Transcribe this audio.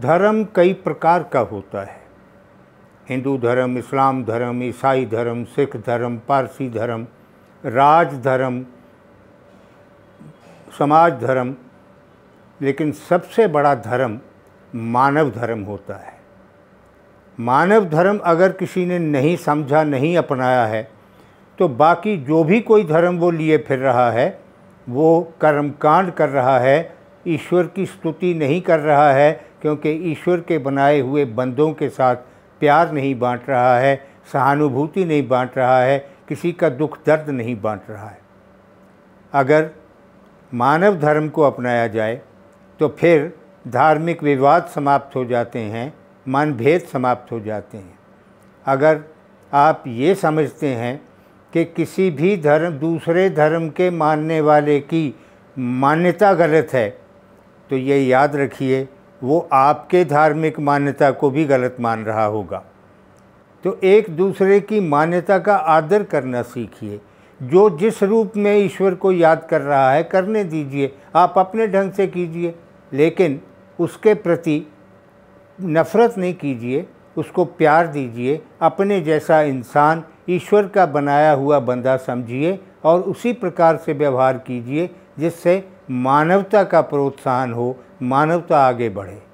धर्म कई प्रकार का होता है हिंदू धर्म इस्लाम धर्म ईसाई धर्म सिख धर्म पारसी धर्म राज धर्म समाज धर्म लेकिन सबसे बड़ा धर्म मानव धर्म होता है मानव धर्म अगर किसी ने नहीं समझा नहीं अपनाया है तो बाकी जो भी कोई धर्म वो लिए फिर रहा है वो कर्मकांड कर रहा है ईश्वर की स्तुति नहीं कर रहा है क्योंकि ईश्वर के बनाए हुए बंदों के साथ प्यार नहीं बांट रहा है सहानुभूति नहीं बांट रहा है किसी का दुख दर्द नहीं बांट रहा है अगर मानव धर्म को अपनाया जाए तो फिर धार्मिक विवाद समाप्त हो जाते हैं मनभेद समाप्त हो जाते हैं अगर आप ये समझते हैं कि किसी भी धर्म दूसरे धर्म के मानने वाले की मान्यता गलत है तो ये याद रखिए वो आपके धार्मिक मान्यता को भी गलत मान रहा होगा तो एक दूसरे की मान्यता का आदर करना सीखिए जो जिस रूप में ईश्वर को याद कर रहा है करने दीजिए आप अपने ढंग से कीजिए लेकिन उसके प्रति नफ़रत नहीं कीजिए उसको प्यार दीजिए अपने जैसा इंसान ईश्वर का बनाया हुआ बंदा समझिए और उसी प्रकार से व्यवहार कीजिए जिससे मानवता का प्रोत्साहन हो मानवता आगे बढ़े